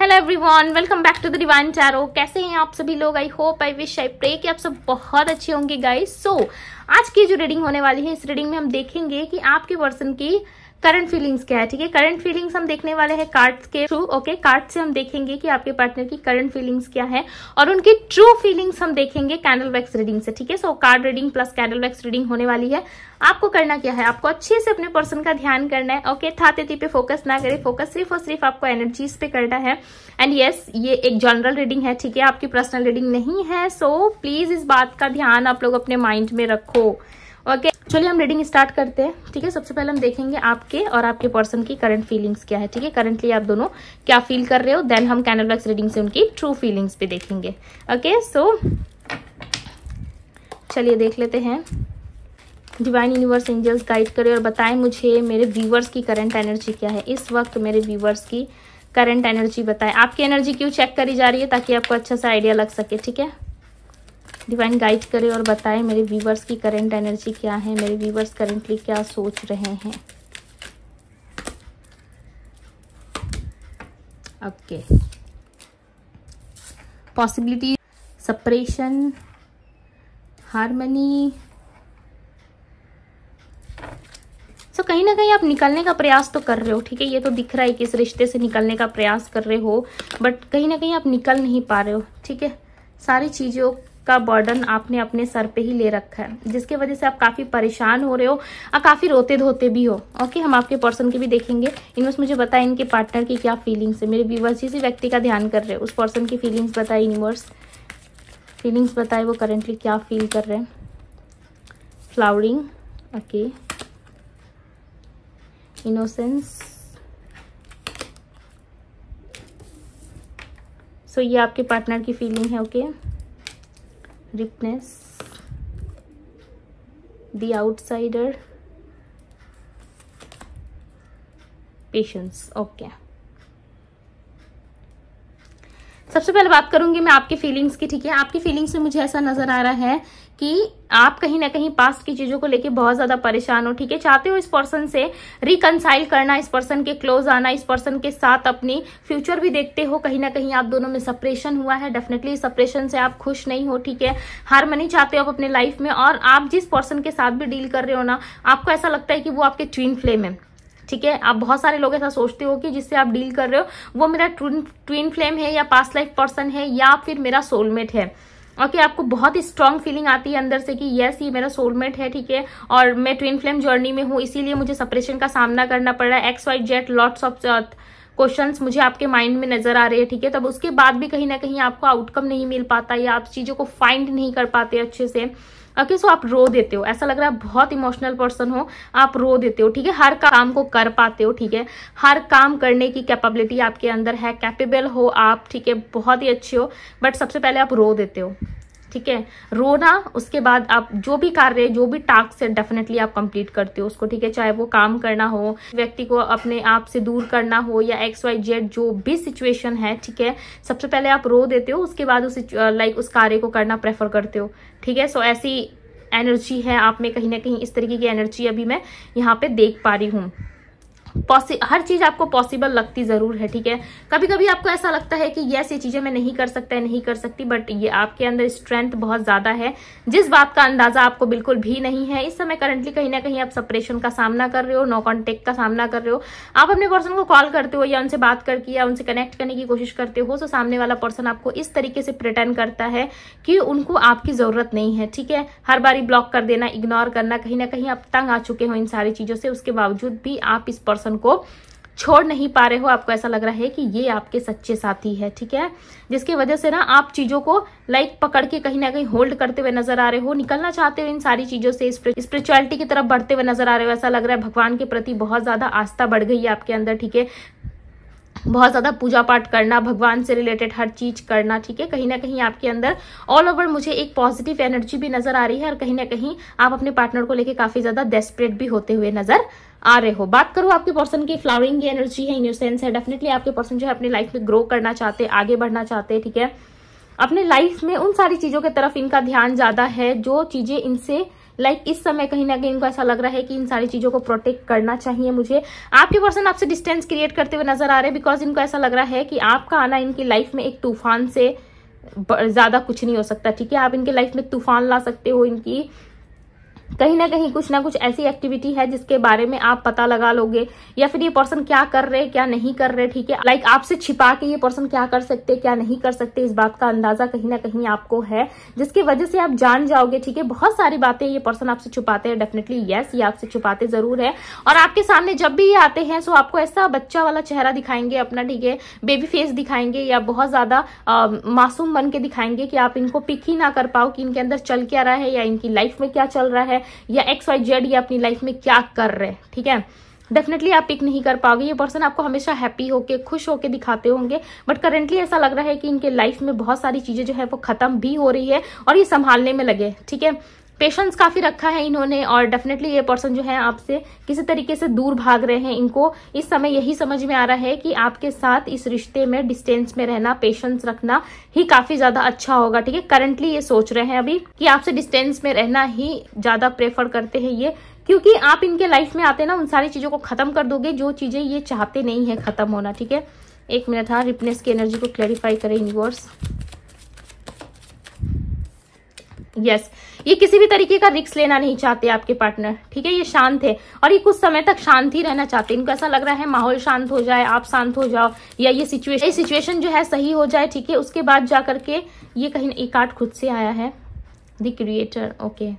Hello everyone welcome back to the divine tarot कैसे हैं आप सभी लोग I hope I wish I pray कि आप सब बहुत अच्छे होंगे गाइस सो so, आज की जो रीडिंग होने वाली है इस रीडिंग में हम देखेंगे कि आपके पर्सन की करंट फीलिंग्स क्या है ठीक है करंट फीलिंग्स हम देखने वाले हैं कार्ड के थ्रू ओके कार्ड से हम देखेंगे कि आपके पार्टनर की करंट फीलिंग्स क्या है और उनकी ट्रू फीलिंग्स हम देखेंगे कैंडल वैक्स रीडिंग से ठीक है so card reading plus candle wax reading होने वाली है आपको करना क्या है आपको अच्छे से अपने पर्सन का ध्यान करना है ओके था तेती पे फोकस ना करें फोकस सिर्फ और सिर्फ आपको एनर्जीज पे करना है एंड येस yes, ये एक जनरल रीडिंग है ठीक है आपकी पर्सनल रीडिंग नहीं है सो so, प्लीज इस बात का ध्यान आप लोग अपने माइंड में रखो ओके चलिए हम रीडिंग स्टार्ट करते हैं ठीक है सबसे पहले हम देखेंगे आपके और आपके पर्सन की करंट फीलिंग्स क्या है ठीक है करंटली आप दोनों क्या फील कर रहे हो देन हम कैनोब्लैक्स रीडिंग से उनकी ट्रू फीलिंग्स भी देखेंगे ओके सो चलिए देख लेते हैं डिवाइन यूनिवर्स एंजल्स गाइड करें और बताएं मुझे मेरे व्यूवर्स की करंट एनर्जी क्या है इस वक्त मेरे व्यूवर्स की करंट एनर्जी बताएं आपकी एनर्जी क्यों चेक करी जा रही है ताकि आपको अच्छा सा आइडिया लग सके ठीक है डिवाइन गाइड करे और बताए मेरे व्यूवर्स की करंट एनर्जी क्या है मेरे व्यूवर्स करेंटली क्या सोच रहे हैं okay possibility separation harmony so कहीं ना कहीं आप निकलने का प्रयास तो कर रहे हो ठीक है ये तो दिख रहा है कि इस रिश्ते से निकलने का प्रयास कर रहे हो बट कहीं ना कहीं आप निकल नहीं पा रहे हो ठीक है सारी चीज़ों का बर्डन आपने अपने सर पे ही ले रखा है जिसके वजह से आप काफ़ी परेशान हो रहे हो और काफ़ी रोते धोते भी हो ओके हम आपके पर्सन की भी देखेंगे इनमें मुझे बताएं इनके पार्टनर की क्या फीलिंग्स है मेरे व्यूवर्स जिस व्यक्ति का ध्यान कर रहे हो उस पर्सन की फीलिंग्स बताए इनवर्स फीलिंग्स बताए वो करेंटली क्या फील कर रहे हैं फ्लावरिंग ओके इनोसेंस सो ये आपके पार्टनर की फीलिंग है okay okay? Ripeness the outsider patience okay सबसे पहले बात करूंगी मैं आपकी फीलिंग्स की ठीक है आपकी फीलिंग्स में मुझे ऐसा नजर आ रहा है कि आप कहीं ना कहीं पास्ट की चीजों को लेके बहुत ज्यादा परेशान हो ठीक है चाहते हो इस पर्सन से रिकनसाइल करना इस पर्सन के क्लोज आना इस पर्सन के साथ अपनी फ्यूचर भी देखते हो कहीं ना कहीं आप दोनों में सपरेशन हुआ है डेफिनेटली सपरेशन से आप खुश नहीं हो ठीक है मनी चाहते हो आप अपने लाइफ में और आप जिस पर्सन के साथ भी डील कर रहे हो ना आपको ऐसा लगता है कि वो आपके ट्विन फ्लेम है ठीक है आप बहुत सारे लोग ऐसा सोचते हो कि जिससे आप डील कर रहे हो वो मेरा ट्विन ट्विन फ्लेम है या पास्ट लाइफ पर्सन है या फिर मेरा सोलमेट है ओके okay, आपको बहुत ही स्ट्रांग फीलिंग आती है अंदर से कि यस ये मेरा सोलमेट है ठीक है और मैं ट्विन फ्लेम जर्नी में हूँ इसीलिए मुझे सपरेशन का सामना करना पड़ रहा है X Y Z lots of question मुझे आपके माइंड में नजर आ रहे हैं ठीक है तब उसके बाद भी कहीं ना कहीं आपको आउटकम नहीं मिल पाता या आप चीज़ों को फाइंड नहीं कर पाते अच्छे से ओके सो आप रो देते हो ऐसा लग रहा है बहुत इमोशनल पर्सन हो आप रो देते हो ठीक है हर काम को कर पाते हो ठीक है हर काम करने की कैपेबिलिटी आपके अंदर है कैपेबल हो आप ठीक है बहुत ही अच्छे हो बट सबसे पहले आप रो देते हो ठीक है रोना उसके बाद आप जो भी कार्य जो भी टास्क है डेफिनेटली आप कंप्लीट करते हो उसको ठीक है चाहे वो काम करना हो व्यक्ति को अपने आप से दूर करना हो या एक्स वाई जेड जो भी सिचुएशन है ठीक है सबसे पहले आप रो देते हो उसके बाद उस लाइक उस कार्य को करना प्रेफर करते हो ठीक है सो ऐसी एनर्जी है आप में कहीं ना कहीं इस तरीके की एनर्जी अभी मैं यहाँ पे देख पा रही हूँ हर चीज आपको पॉसिबल लगती जरूर है ठीक है कभी कभी आपको ऐसा लगता है कि यस ये चीजें मैं नहीं कर सकता नहीं कर सकती बट ये आपके अंदर स्ट्रेंथ बहुत ज्यादा है जिस बात का अंदाजा आपको बिल्कुल भी नहीं है इस समय करंटली कहीं ना कहीं आप सपरेशन का सामना कर रहे हो नो कॉन्टेक्ट का सामना कर रहे हो आप अपने पर्सन को कॉल करते हो या उनसे बात करके या उनसे कनेक्ट करने की कोशिश करते हो तो सामने वाला पर्सन आपको इस तरीके से प्रिटेंड करता है कि उनको आपकी जरूरत नहीं है ठीक है हर बारी ब्लॉक कर देना इग्नोर करना कहीं ना कहीं आप तंग आ चुके हो इन सारी चीजों से उसके बावजूद भी आप इस पर्सन पर्सन को छोड़ नहीं पा रहे हो आपको ऐसा लग रहा है कि ये आपके सच्चे साथी है ठीक है जिसकी वजह से ना आप चीज़ों को लाइक पकड़ के कहीं ना कहीं होल्ड करते हुए नजर आ रहे हो निकलना चाहते हो इन सारी चीज़ों से स्पिरिचुअलिटी की तरफ बढ़ते हुए नजर आ रहे हो ऐसा लग रहा है भगवान के प्रति बहुत ज़्यादा आस्था बढ़ गई है आपके अंदर ठीक है बहुत ज़्यादा पूजा पाठ करना भगवान से रिलेटेड हर चीज़ करना ठीक है कहीं ना कहीं आपके अंदर ऑल ओवर मुझे एक पॉजिटिव एनर्जी भी नजर आ रही है और कहीं ना कहीं आप अपने पार्टनर को लेकर काफ़ी ज़्यादा डेस्परेट भी होते हुए नजर आ रहे हो बात करो आपके पर्सन की फ्लावरिंग की एनर्जी है इन योर सेंस है डेफिनेटली आपके पर्सन जो है अपनी लाइफ में ग्रो करना चाहते आगे बढ़ना चाहते हैं ठीक है अपने लाइफ में उन सारी चीज़ों की तरफ इनका ध्यान ज़्यादा है जो चीज़ें इनसे लाइक like, इस समय कहीं ना कहीं इनको ऐसा लग रहा है कि इन सारी चीज़ों को प्रोटेक्ट करना चाहिए मुझे आपके पर्सन आपसे डिस्टेंस क्रिएट करते हुए नजर आ रहे हैं बिकॉज इनको ऐसा लग रहा है कि आपका आना इनकी लाइफ में एक तूफान से ज़्यादा कुछ नहीं हो सकता ठीक है आप इनके लाइफ में तूफान ला सकते हो इनकी कहीं ना कहीं कुछ ना कुछ ऐसी एक्टिविटी है जिसके बारे में आप पता लगा लोगे या फिर ये पर्सन क्या कर रहे क्या नहीं कर रहे ठीक है लाइक आपसे छिपा के ये पर्सन क्या कर सकते क्या नहीं कर सकते इस बात का अंदाजा कहीं ना कहीं आपको है जिसकी वजह से आप जान जाओगे ठीक है बहुत सारी बातें ये पर्सन आपसे छुपाते हैं डेफिनेटली येस ये आपसे छुपाते जरूर है और आपके सामने जब भी ये आते हैं सो आपको ऐसा बच्चा वाला चेहरा दिखाएंगे अपना ठीक है बेबी फेस दिखाएंगे या बहुत ज्यादा मासूम बन के दिखाएंगे कि आप इनको पिक ही ना कर पाओ कि इनके अंदर चल क्या रहा है या इनकी लाइफ में क्या चल रहा है है या एक्स वाई जेड ये अपनी लाइफ में क्या कर रहे हैं ठीक है डेफिनेटली आप पिक नहीं कर पाओगे ये पर्सन आपको हमेशा हैप्पी होके खुश होके दिखाते होंगे बट करेंटली ऐसा लग रहा है कि इनके लाइफ में बहुत सारी चीजें जो है वो खत्म भी हो रही है और ये संभालने में लगे ठीक है पेशेंस काफी रखा है इन्होंने और डेफिनेटली ये पर्सन जो है आपसे किसी तरीके से दूर भाग रहे हैं इनको इस समय यही समझ में आ रहा है कि आपके साथ इस रिश्ते में डिस्टेंस में रहना पेशेंस रखना ही काफी ज्यादा अच्छा होगा ठीक है करंटली ये सोच रहे हैं अभी कि आपसे डिस्टेंस में रहना ही ज्यादा प्रेफर करते हैं ये क्योंकि आप इनके लाइफ में आते ना उन सारी चीजों को खत्म कर दोगे जो चीजें ये चाहते नहीं है खत्म होना ठीक है एक मिनट हाँ रिपनेस की एनर्जी को क्लैरिफाई करें यूनिवर्स यस ये किसी भी तरीके का रिक्स लेना नहीं चाहते आपके पार्टनर ठीक है ये शांत है और ये कुछ समय तक शांत ही रहना चाहते हैं इनको ऐसा लग रहा है माहौल शांत हो जाए आप शांत हो जाओ या ये सिचुएशन सिचुएशन जो है सही हो जाए ठीक है उसके बाद जा करके ये कहीं एक आर्ट खुद से आया है the creator okay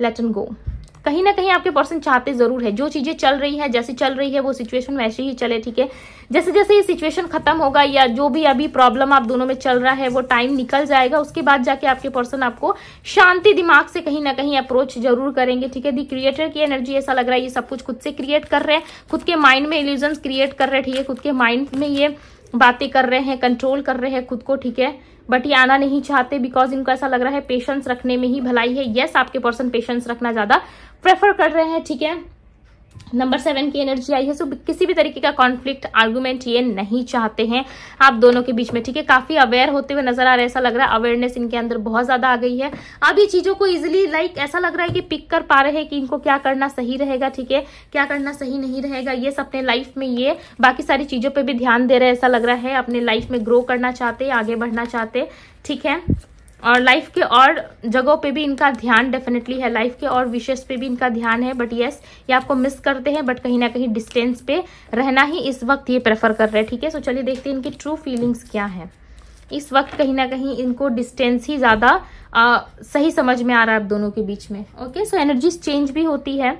let and go कहीं ना कहीं आपके पर्सन चाहते जरूर है जो चीजें चल रही है जैसे चल रही है वो सिचुएशन वैसे ही चले ठीक है जैसे जैसे ये सिचुएशन खत्म होगा या जो भी अभी प्रॉब्लम आप दोनों में चल रहा है वो टाइम निकल जाएगा उसके बाद जाके आपके पर्सन आपको शांति दिमाग से कहीं ना कहीं अप्रोच जरूर करेंगे ठीक है दी क्रिएटर की एनर्जी ऐसा लग रहा है ये सब कुछ खुद से क्रिएट कर रहे हैं खुद के माइंड में इल्यूजन क्रिएट कर रहे हैं ठीक है खुद के माइंड में ये बातें कर रहे हैं कंट्रोल कर रहे हैं खुद को ठीक है बट ये आना नहीं चाहते बिकॉज इनको ऐसा लग रहा है पेशेंस रखने में ही भलाई है येस yes, आपके पर्सन पेशेंस रखना ज्यादा प्रेफर कर रहे हैं ठीक है नंबर सेवन की एनर्जी आई है सो किसी भी तरीके का कॉन्फ्लिक्ट आर्गुमेंट ये नहीं चाहते हैं आप दोनों के बीच में ठीक है काफी अवेयर होते हुए नजर आ रहा है ऐसा लग रहा है अवेयरनेस इनके अंदर बहुत ज्यादा आ गई है अब ये चीजों को इजिली लाइक ऐसा लग रहा है कि पिक कर पा रहे हैं कि इनको क्या करना सही रहेगा ठीक है क्या करना सही नहीं रहेगा ये सब अपने लाइफ में ये बाकी सारी चीजों पर भी ध्यान दे रहे हैं ऐसा लग रहा है अपने लाइफ में ग्रो करना चाहते आगे बढ़ना चाहते ठीक है और लाइफ के और जगहों पे भी इनका ध्यान डेफिनेटली है लाइफ के और विशेष पे भी इनका ध्यान है बट येस ये आपको मिस करते हैं बट कहीं ना कहीं डिस्टेंस पे रहना ही इस वक्त ये प्रेफर कर रहे हैं ठीक है सो चलिए देखते हैं इनकी ट्रू फीलिंग्स क्या है इस वक्त कहीं ना कहीं इनको डिस्टेंस ही ज़्यादा सही समझ में आ रहा है आप दोनों के बीच में ओके सो एनर्जीज चेंज भी होती है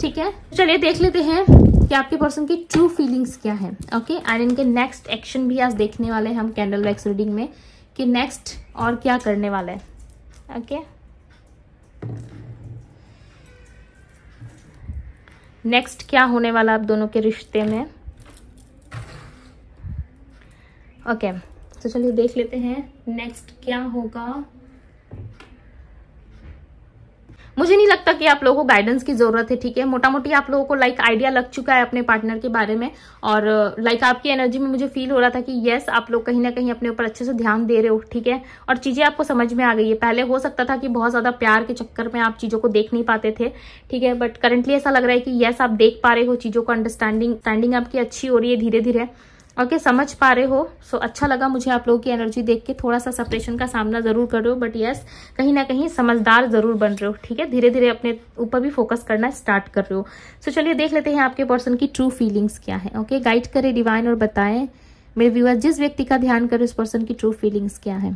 ठीक है चलिए देख लेते हैं कि आपके पर्सन की ट्रू फीलिंग्स क्या है ओके एंड इनके नेक्स्ट एक्शन भी आज देखने वाले हैं हम कैंडल वैक्स रीडिंग में कि नेक्स्ट और क्या करने वाला है ओके नेक्स्ट क्या होने वाला आप दोनों के रिश्ते में ओके okay, तो चलिए देख लेते हैं नेक्स्ट क्या होगा मुझे नहीं लगता कि आप लोगों को गाइडेंस की जरूरत है ठीक है मोटा मोटी आप लोगों को लाइक आइडिया लग चुका है अपने पार्टनर के बारे में और लाइक uh, आपकी एनर्जी में मुझे फील हो रहा था कि यस आप लोग कहीं ना कहीं अपने ऊपर अच्छे से ध्यान दे रहे हो ठीक है और चीजें आपको समझ में आ गई है पहले हो सकता था कि बहुत ज्यादा प्यार के चक्कर में आप चीजों को देख नहीं पाते थे ठीक है बट करंटली ऐसा लग रहा है कि यस आप देख पा रहे हो चीजों को अंडरस्टैंडिंग स्टैंडिंग आपकी अच्छी हो रही है धीरे धीरे ओके okay, समझ पा रहे हो सो so, अच्छा लगा मुझे आप लोगों की एनर्जी देख के थोड़ा सा सपरेशन का सामना जरूर कर रहे हो बट यस कहीं ना कहीं समझदार जरूर बन रहे हो ठीक है धीरे धीरे अपने ऊपर भी फोकस करना स्टार्ट कर रहे हो सो so, चलिए देख लेते हैं आपके पर्सन की ट्रू फीलिंग्स क्या है ओके गाइड करें डिवाइन और बताएं मेरे व्यूअर्स जिस व्यक्ति का ध्यान करें उस पर्सन की ट्रू फीलिंग्स क्या है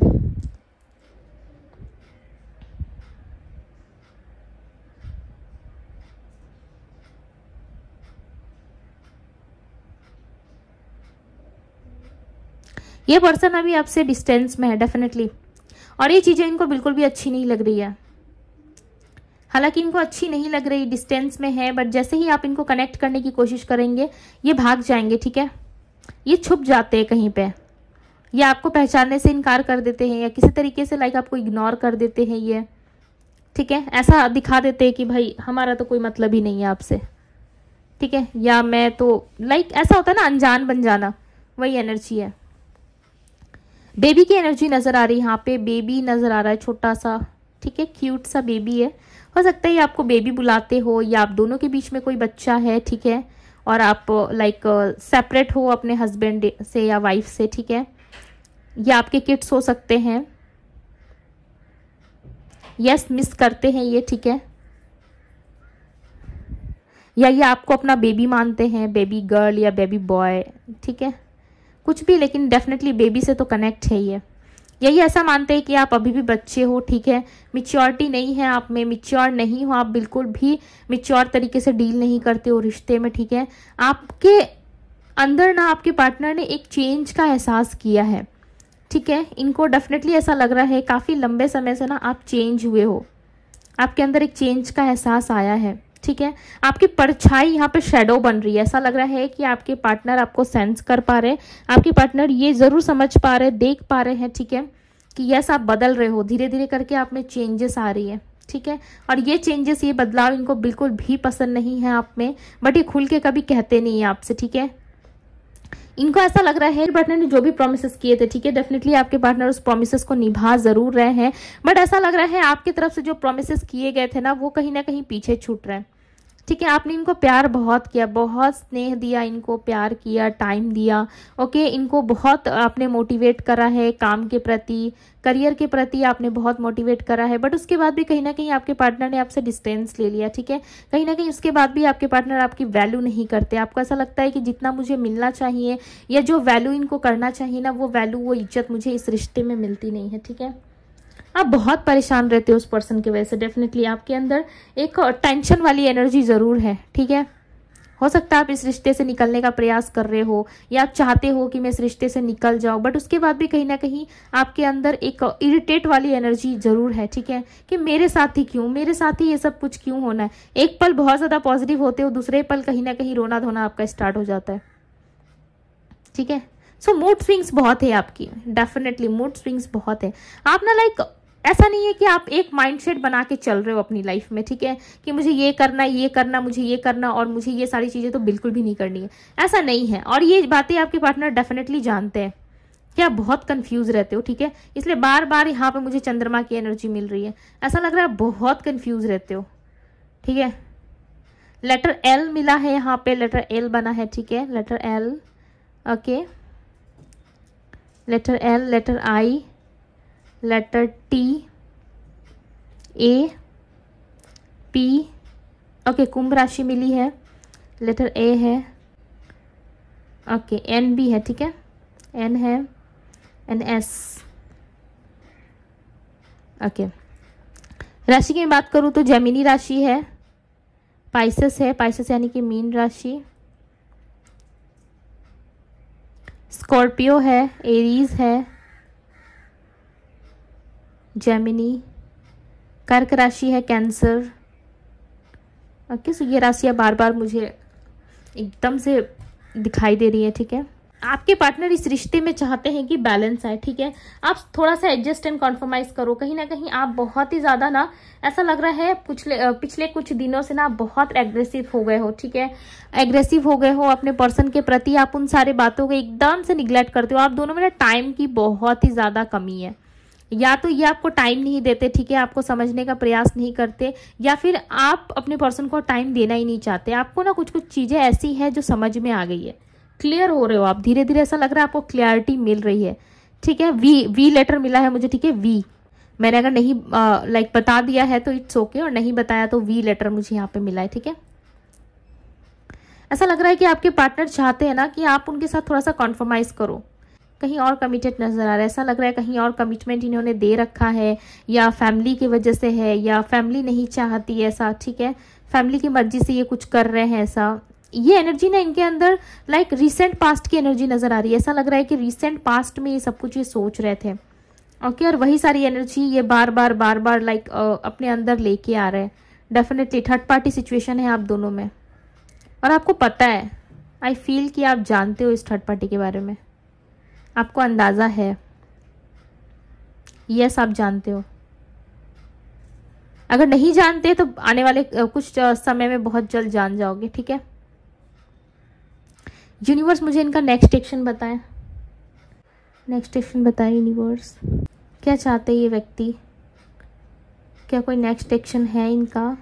ये पर्सन अभी आपसे डिस्टेंस में है डेफिनेटली और ये चीज़ें इनको बिल्कुल भी अच्छी नहीं लग रही है हालांकि इनको अच्छी नहीं लग रही डिस्टेंस में है बट जैसे ही आप इनको कनेक्ट करने की कोशिश करेंगे ये भाग जाएंगे ठीक है ये छुप जाते हैं कहीं पे ये आपको पहचानने से इनकार कर देते हैं या किसी तरीके से लाइक आपको इग्नोर कर देते हैं ये ठीक है ऐसा दिखा देते हैं कि भाई हमारा तो कोई मतलब ही नहीं है आपसे ठीक है या मैं तो लाइक ऐसा होता है ना अनजान बन जाना वही एनर्जी है बेबी की एनर्जी नज़र आ रही है यहाँ पे बेबी नज़र आ रहा है छोटा सा ठीक है क्यूट सा बेबी है हो सकता है ये आपको बेबी बुलाते हो या आप दोनों के बीच में कोई बच्चा है ठीक है और आप लाइक सेपरेट हो अपने हस्बैंड से या वाइफ से ठीक है ये आपके किड्स हो सकते हैं यस मिस करते हैं ये ठीक है या ये आपको अपना बेबी मानते हैं बेबी गर्ल या बेबी बॉय ठीक है कुछ भी लेकिन डेफिनेटली बेबी से तो कनेक्ट है ये यही ऐसा मानते हैं कि आप अभी भी बच्चे हो ठीक है मिच्योरिटी नहीं है आप में मिच्योर नहीं हो आप बिल्कुल भी मिच्योर तरीके से डील नहीं करते हो रिश्ते में ठीक है आपके अंदर ना आपके पार्टनर ने एक चेंज का एहसास किया है ठीक है इनको डेफिनेटली ऐसा लग रहा है काफ़ी लंबे समय से ना आप चेंज हुए हो आपके अंदर एक चेंज का एहसास आया है ठीक है आपकी परछाई यहाँ पे शेडो बन रही है ऐसा लग रहा है कि आपके पार्टनर आपको सेंस कर पा रहे हैं आपके पार्टनर ये ज़रूर समझ पा रहे देख पा रहे हैं ठीक है कि यस आप बदल रहे हो धीरे धीरे करके आप में चेंजेस आ रही है ठीक है और ये चेंजेस ये बदलाव इनको बिल्कुल भी पसंद नहीं है आप में बट ये खुल के कभी कहते नहीं है आपसे ठीक है इनको ऐसा लग रहा है पार्टनर ने जो भी प्रोमिस किए थे ठीक है डेफिनेटली आपके पार्टनर उस प्रोमिस को निभा जरूर रहे हैं बट ऐसा लग रहा है आपकी तरफ से जो प्रोमिस किए गए थे ना वो कहीं ना कहीं पीछे छूट रहे हैं ठीक है आपने इनको प्यार बहुत किया बहुत स्नेह दिया इनको प्यार किया टाइम दिया ओके इनको बहुत आपने मोटिवेट करा है काम के प्रति करियर के प्रति आपने बहुत मोटिवेट करा है बट उसके बाद भी कहीं ना कहीं आपके पार्टनर ने आपसे डिस्टेंस ले लिया ठीक है कहीं ना कहीं उसके बाद भी आपके पार्टनर आपकी वैल्यू नहीं करते आपको ऐसा लगता है कि जितना मुझे मिलना चाहिए या जो वैल्यू इनको करना चाहिए ना वो वैल्यू वो इज्जत मुझे इस रिश्ते में मिलती नहीं है ठीक है आप बहुत परेशान रहते हो उस पर्सन की वजह से डेफिनेटली आपके अंदर एक टेंशन वाली एनर्जी ज़रूर है ठीक है हो सकता है आप इस रिश्ते से निकलने का प्रयास कर रहे हो या आप चाहते हो कि मैं इस रिश्ते से निकल जाऊं बट उसके बाद भी कहीं ना कहीं आपके अंदर एक इरिटेट वाली एनर्जी ज़रूर है ठीक है कि मेरे साथ ही क्यों मेरे साथ ही ये सब कुछ क्यों होना है एक पल बहुत ज़्यादा पॉजिटिव होते हो दूसरे पल कहीं ना कहीं रोना धोना आपका स्टार्ट हो जाता है ठीक है सो मूड स्विंग्स बहुत है आपकी डेफिनेटली मूड स्विंग्स बहुत है आप ना लाइक ऐसा नहीं है कि आप एक माइंडसेट बना के चल रहे हो अपनी लाइफ में ठीक है कि मुझे ये करना ये करना मुझे ये करना और मुझे ये सारी चीज़ें तो बिल्कुल भी नहीं करनी है ऐसा नहीं है और ये बातें आपके पार्टनर डेफिनेटली जानते हैं क्या आप बहुत कंफ्यूज रहते हो ठीक है इसलिए बार बार यहाँ पे मुझे चंद्रमा की एनर्जी मिल रही है ऐसा लग रहा है बहुत कंफ्यूज रहते हो ठीक है लेटर एल मिला है यहाँ पे लेटर एल बना है ठीक है letter L okay letter L letter I letter T A P okay कुंभ राशि मिली है लेटर ए है ओके एन भी है ठीक है एन है एन एस ओके राशि की मैं बात करूँ तो जैमिनी राशि है पाइसस है पाइसस यानी कि मीन राशि स्कॉर्पियो है एरीज है जेमिनी कर्क राशि है कैंसर ओके सो ये राशियाँ बार बार मुझे एकदम से दिखाई दे रही है ठीक है आपके पार्टनर इस रिश्ते में चाहते हैं कि बैलेंस आए ठीक है आप थोड़ा सा एडजस्ट एंड कॉम्प्रोमाइज करो कहीं ना कहीं आप बहुत ही ज़्यादा ना ऐसा लग रहा है पिछले पिछले कुछ दिनों से ना आप बहुत एग्रेसिव हो गए हो ठीक है एग्रेसिव हो गए हो अपने पर्सन के प्रति आप उन सारे बातों को एकदम से निग्लेक्ट करते हो आप दोनों में ना टाइम की बहुत ही ज़्यादा कमी है या तो ये आपको टाइम नहीं देते ठीक है आपको समझने का प्रयास नहीं करते या फिर आप अपने पर्सन को टाइम देना ही नहीं चाहते आपको ना कुछ कुछ चीज़ें ऐसी हैं जो समझ में आ गई है क्लियर हो रहे हो आप धीरे धीरे ऐसा लग रहा है आपको क्लियरिटी मिल रही है ठीक है वी वी लेटर मिला है मुझे ठीक है वी मैंने अगर नहीं लाइक बता दिया है तो इट्स ओके okay, और नहीं बताया तो वी लेटर मुझे यहाँ पे मिला है ठीक है ऐसा लग रहा है कि आपके पार्टनर चाहते हैं ना कि आप उनके साथ थोड़ा सा कॉन्फर्माइज करो कहीं और कमिटेड नज़र आ रहा है ऐसा लग रहा है कहीं और कमिटमेंट इन्होंने दे रखा है या फैमिली की वजह से है या फैमिली नहीं चाहती ऐसा ठीक है फैमिली की मर्जी से ये कुछ कर रहे हैं ऐसा ये एनर्जी ना इनके अंदर लाइक रिसेंट पास्ट की एनर्जी नज़र आ रही है ऐसा लग रहा है कि रिसेंट पास्ट में ये सब कुछ ये सोच रहे थे ओके okay, और वही सारी एनर्जी ये बार बार बार बार लाइक अपने अंदर लेके आ रहे हैं डेफिनेटली थर्ड पार्टी सिचुएशन है आप दोनों में और आपको पता है आई फील कि आप जानते हो इस थर्ड पार्टी के बारे में आपको अंदाज़ा है यस आप जानते हो अगर नहीं जानते तो आने वाले कुछ समय में बहुत जल्द जान जाओगे ठीक है यूनिवर्स मुझे इनका नेक्स्ट एक्शन बताएं नेक्स्ट एक्शन बताएं यूनिवर्स क्या चाहते हैं ये व्यक्ति क्या कोई नेक्स्ट एक्शन है इनका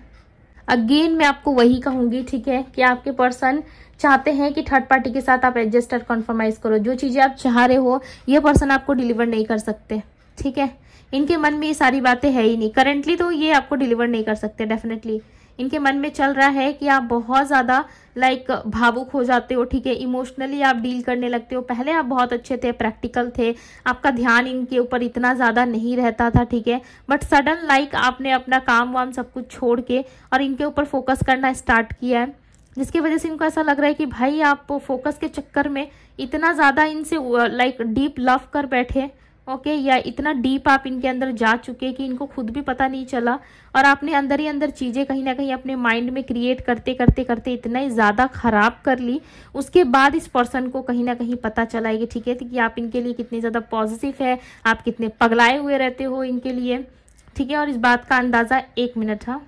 अगेन मैं आपको वही कहूँगी ठीक है कि आपके पर्सन चाहते हैं कि थर्ड पार्टी के साथ आप एडजस्ट और कॉन्फर्माइज करो जो चीज़ें आप चाह रहे हो ये पर्सन आपको डिलीवर नहीं कर सकते ठीक है इनके मन में ये सारी बातें है ही नहीं करेंटली तो ये आपको डिलीवर नहीं कर सकते डेफिनेटली इनके मन में चल रहा है कि आप बहुत ज़्यादा लाइक भावुक हो जाते हो ठीक है इमोशनली आप डील करने लगते हो पहले आप बहुत अच्छे थे प्रैक्टिकल थे आपका ध्यान इनके ऊपर इतना ज़्यादा नहीं रहता था ठीक है बट सडन लाइक आपने अपना काम वाम सब कुछ छोड़ के और इनके ऊपर फोकस करना स्टार्ट किया है जिसकी वजह से इनको ऐसा लग रहा है कि भाई आप फोकस के चक्कर में इतना ज़्यादा इनसे लाइक डीप लव कर बैठे ओके या इतना डीप आप इनके अंदर जा चुके कि इनको खुद भी पता नहीं चला और आपने अंदर ही अंदर चीज़ें कहीं ना कहीं अपने माइंड में क्रिएट करते करते करते इतना ही ज़्यादा ख़राब कर ली उसके बाद इस पर्सन को कहीं ना कहीं पता चला है कि ठीक है तो कि आप इनके लिए कितने ज़्यादा पॉजिटिव है आप कितने पगलाए हुए रहते हो इनके लिए ठीक है और इस बात का अंदाज़ा एक मिनट हाँ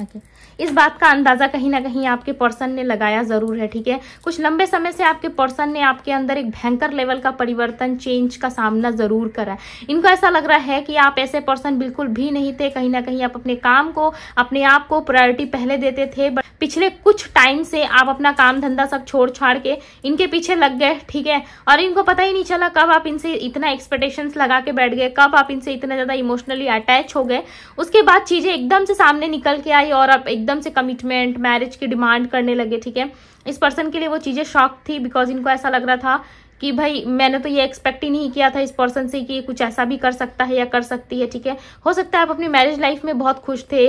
Okay. इस बात का अंदाज़ा कहीं ना कहीं आपके पर्सन ने लगाया ज़रूर है ठीक है कुछ लंबे समय से आपके पर्सन ने आपके अंदर एक भयंकर लेवल का परिवर्तन चेंज का सामना ज़रूर करा इनको ऐसा लग रहा है कि आप ऐसे पर्सन बिल्कुल भी नहीं थे कहीं ना कहीं आप अपने काम को अपने आप को प्रायोरिटी पहले देते थे बट पिछले कुछ टाइम से आप अपना काम धंधा सब छोड़ छाड़ के इनके पीछे लग गए ठीक है और इनको पता ही नहीं चला कब आप इनसे इतना एक्सपेक्टेशंस लगा के बैठ गए कब आप इनसे इतना ज़्यादा इमोशनली अटैच हो गए उसके बाद चीज़ें एकदम से सामने निकल के आई और आप एक एकदम से कमिटमेंट मैरिज की डिमांड करने लगे ठीक है इस पर्सन के लिए वो चीज़ें शॉक थी बिकॉज इनको ऐसा लग रहा था कि भाई मैंने तो ये एक्सपेक्ट ही नहीं किया था इस पर्सन से कि कुछ ऐसा भी कर सकता है या कर सकती है ठीक है हो सकता है आप अपनी मैरिज लाइफ में बहुत खुश थे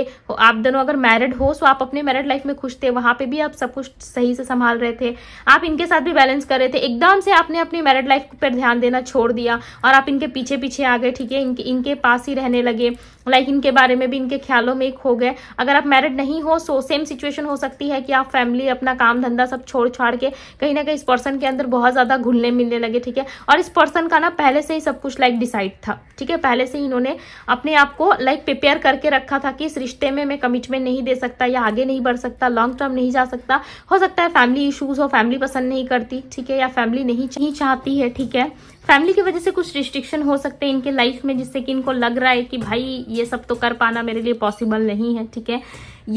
आप दोनों अगर मैरिड हो सो आप अपने मैरिड लाइफ में खुश थे वहां पे भी आप सब कुछ सही से संभाल रहे थे आप इनके साथ भी बैलेंस कर रहे थे एकदम से आपने अपनी मैरिड लाइफ पर ध्यान देना छोड़ दिया और आप इनके पीछे पीछे आ गए ठीक है इनके इनके पास ही रहने लगे लाइक इनके बारे में भी इनके ख्यालों में एक हो गए अगर आप मैरिड नहीं हो सो सेम सिचुएशन हो सकती है कि आप फैमिली अपना काम धंधा सब छोड़ छाड़ के कहीं ना कहीं इस पर्सन के अंदर बहुत ज़्यादा घुलने मिलने लगे ठीक है और इस पर्सन का ना पहले से ही सब कुछ लाइक डिसाइड था ठीक है पहले से ही इन्होंने अपने आप को लाइक प्रिपेयर करके रखा था कि इस रिश्ते में मैं कमिटमेंट नहीं दे सकता या आगे नहीं बढ़ सकता लॉन्ग टर्म नहीं जा सकता हो सकता है फैमिली इशूज़ हो फैमिली पसंद नहीं करती ठीक है या फैमिली नहीं चाहती है ठीक है फैमिली की वजह से कुछ रिस्ट्रिक्शन हो सकते हैं इनके लाइफ में जिससे कि इनको लग रहा है कि भाई ये सब तो कर पाना मेरे लिए पॉसिबल नहीं है ठीक है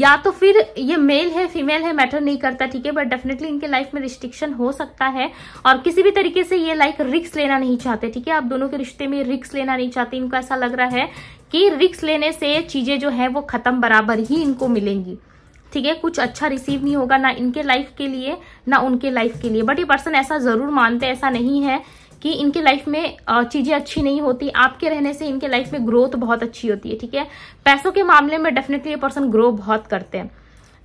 या तो फिर ये मेल है फीमेल है मैटर नहीं करता ठीक है बट डेफिनेटली इनके लाइफ में रिस्ट्रिक्शन हो सकता है और किसी भी तरीके से ये लाइक रिक्स लेना नहीं चाहते ठीक है आप दोनों के रिश्ते में रिक्स लेना नहीं चाहते इनको ऐसा लग रहा है कि रिक्स लेने से चीजें जो है वो खत्म बराबर ही इनको मिलेंगी ठीक है कुछ अच्छा रिसीव नहीं होगा ना इनके लाइफ के लिए ना उनके लाइफ के लिए बट ये पर्सन ऐसा जरूर मानते ऐसा नहीं है कि इनके लाइफ में चीज़ें अच्छी नहीं होती आपके रहने से इनके लाइफ में ग्रोथ बहुत अच्छी होती है ठीक है पैसों के मामले में डेफिनेटली ये पर्सन ग्रो बहुत करते हैं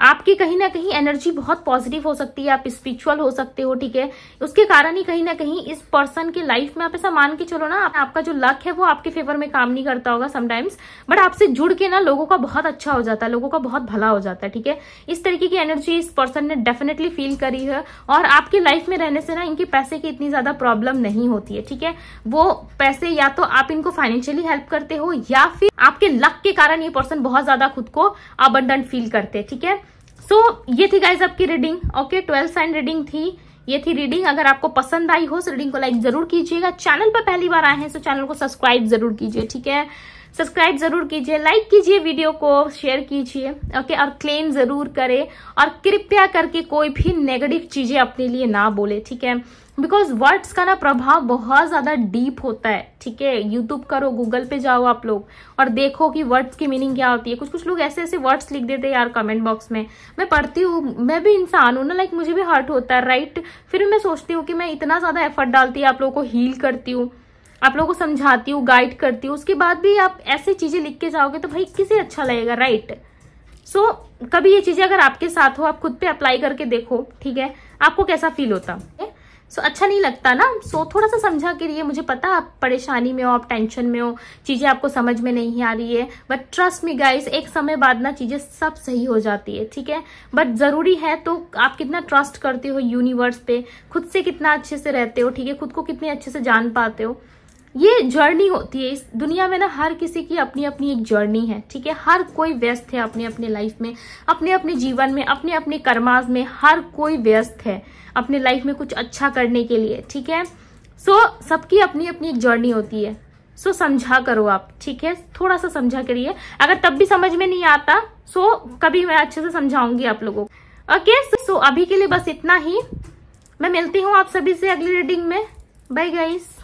आपकी कहीं ना कहीं एनर्जी बहुत पॉजिटिव हो सकती है आप स्पिरिचुअल हो सकते हो ठीक है उसके कारण ही कहीं ना कहीं इस पर्सन के लाइफ में आप ऐसा मान के चलो ना आपका जो लक है वो आपके फेवर में काम नहीं करता होगा समटाइम्स बट आपसे जुड़ के ना लोगों का बहुत अच्छा हो जाता है लोगों का बहुत भला हो जाता है ठीक है इस तरीके की एनर्जी इस पर्सन ने डेफिनेटली फील करी है और आपके लाइफ में रहने से ना इनके पैसे की इतनी ज्यादा प्रॉब्लम नहीं होती है ठीक है वो पैसे या तो आप इनको फाइनेंशियली हेल्प करते हो या फिर आपके लक के कारण ये पर्सन बहुत ज्यादा खुद को अबंडन फील करते हैं ठीक है सो so, ये थी गाइज आपकी reading okay twelfth sign reading थी ये थी रीडिंग अगर आपको पसंद आई हो तो रीडिंग को लाइक जरूर कीजिएगा चैनल पर पहली बार आए हैं तो चैनल को सब्सक्राइब जरूर कीजिए ठीक है सब्सक्राइब जरूर कीजिए लाइक कीजिए वीडियो को शेयर कीजिए ओके और क्लेम जरूर करें और कृपया करके कोई भी नेगेटिव चीजें अपने लिए ना बोले ठीक है बिकॉज वर्ड्स का ना प्रभाव बहुत ज़्यादा डीप होता है ठीक है यूट्यूब करो गूगल पे जाओ आप लोग और देखो कि वर्ड्स की मीनिंग क्या होती है कुछ कुछ लोग ऐसे ऐसे वर्ड्स लिख देते हैं यार कमेंट बॉक्स में मैं पढ़ती हूँ मैं भी इंसान हूँ ना लाइक मुझे भी हर्ट होता है राइट फिर मैं सोचती हूँ कि मैं इतना ज़्यादा एफर्ट डालती हूँ आप लोगों को हील करती हूँ आप लोगों को समझाती हूँ गाइड करती हूँ उसके बाद भी आप ऐसी चीज़ें लिख के जाओगे तो भाई किसे अच्छा लगेगा राइट सो so, कभी ये चीज़ें अगर आपके साथ हो आप खुद पे अप्लाई करके देखो ठीक है आपको कैसा फील होता है सो अच्छा नहीं लगता ना सो थोड़ा सा समझा करिए मुझे पता आप परेशानी में हो आप टेंशन में हो चीज़ें आपको समझ में नहीं आ रही है बट ट्रस्ट मी गाइस एक समय बाद ना चीज़ें सब सही हो जाती है ठीक है बट ज़रूरी है तो आप कितना ट्रस्ट करते हो यूनिवर्स पे खुद से कितना अच्छे से रहते हो ठीक है खुद को कितने अच्छे से जान पाते हो ये जर्नी होती है इस दुनिया में ना हर किसी की अपनी अपनी एक जर्नी है ठीक है हर कोई व्यस्त है अपने अपने लाइफ में अपने अपने जीवन में अपने अपने कर्माज में हर कोई व्यस्त है अपने लाइफ में कुछ अच्छा करने के लिए ठीक है सो so, सबकी अपनी अपनी एक जर्नी होती है सो so, समझा करो आप ठीक है थोड़ा सा समझा करिए अगर तब भी समझ में नहीं आता सो so, कभी मैं अच्छे से समझाऊंगी आप लोगों को ओके सो अभी के लिए बस इतना ही मैं मिलती हूँ आप सभी से अगली रीडिंग में बाय गाइस